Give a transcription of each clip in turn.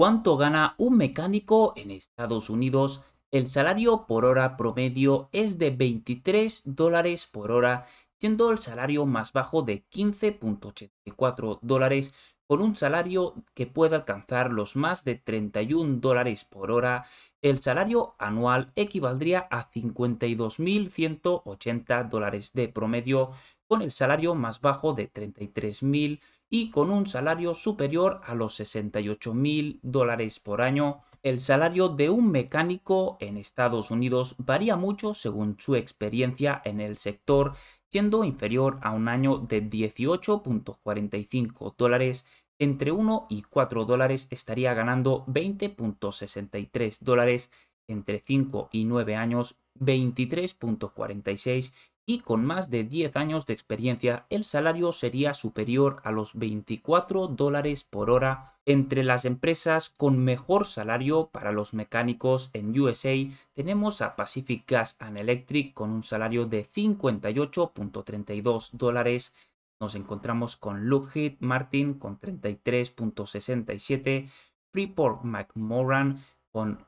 cuánto gana un mecánico en Estados Unidos. El salario por hora promedio es de 23 dólares por hora, siendo el salario más bajo de 15.84 dólares, con un salario que puede alcanzar los más de 31 dólares por hora. El salario anual equivaldría a 52.180 dólares de promedio, con el salario más bajo de 33.000 y con un salario superior a los 68 mil dólares por año. El salario de un mecánico en Estados Unidos varía mucho según su experiencia en el sector, siendo inferior a un año de 18.45 dólares entre 1 y 4 dólares estaría ganando 20.63 dólares, entre 5 y 9 años 23.46 y con más de 10 años de experiencia el salario sería superior a los 24 dólares por hora. Entre las empresas con mejor salario para los mecánicos en USA tenemos a Pacific Gas and Electric con un salario de 58.32 dólares. Nos encontramos con Lockheed Martin con 33.67, Freeport McMoran con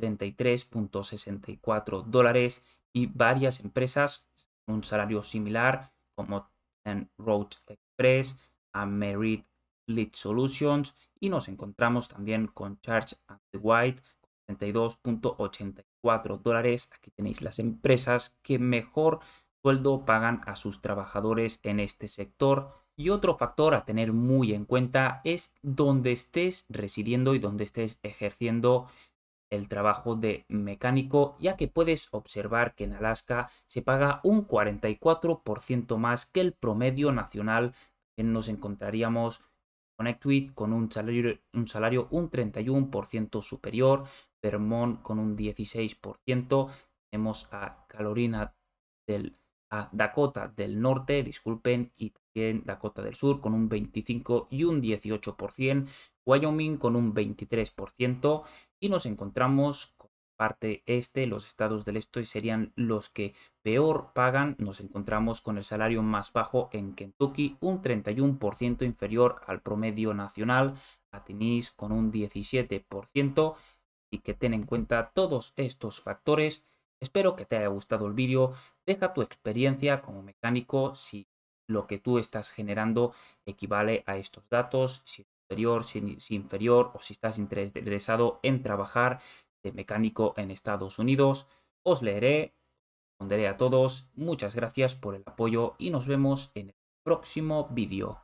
33.64 dólares y varias empresas un salario similar como en Road Express, a Merit Lead Solutions y nos encontramos también con Charge and the White 32.84 dólares. Aquí tenéis las empresas que mejor sueldo pagan a sus trabajadores en este sector. Y otro factor a tener muy en cuenta es donde estés residiendo y donde estés ejerciendo el trabajo de mecánico, ya que puedes observar que en Alaska se paga un 44% más que el promedio nacional, en nos encontraríamos con un salario un, salario un 31% superior, Vermont con un 16%, tenemos a CALORINA del Dakota del Norte, disculpen, y también Dakota del Sur con un 25 y un 18%, Wyoming con un 23% y nos encontramos con parte este, los estados del este serían los que peor pagan. Nos encontramos con el salario más bajo en Kentucky, un 31% inferior al promedio nacional, a con un 17%. y que ten en cuenta todos estos factores Espero que te haya gustado el vídeo, deja tu experiencia como mecánico si lo que tú estás generando equivale a estos datos, si es superior, si inferior o si estás interesado en trabajar de mecánico en Estados Unidos. Os leeré, responderé a todos. Muchas gracias por el apoyo y nos vemos en el próximo vídeo.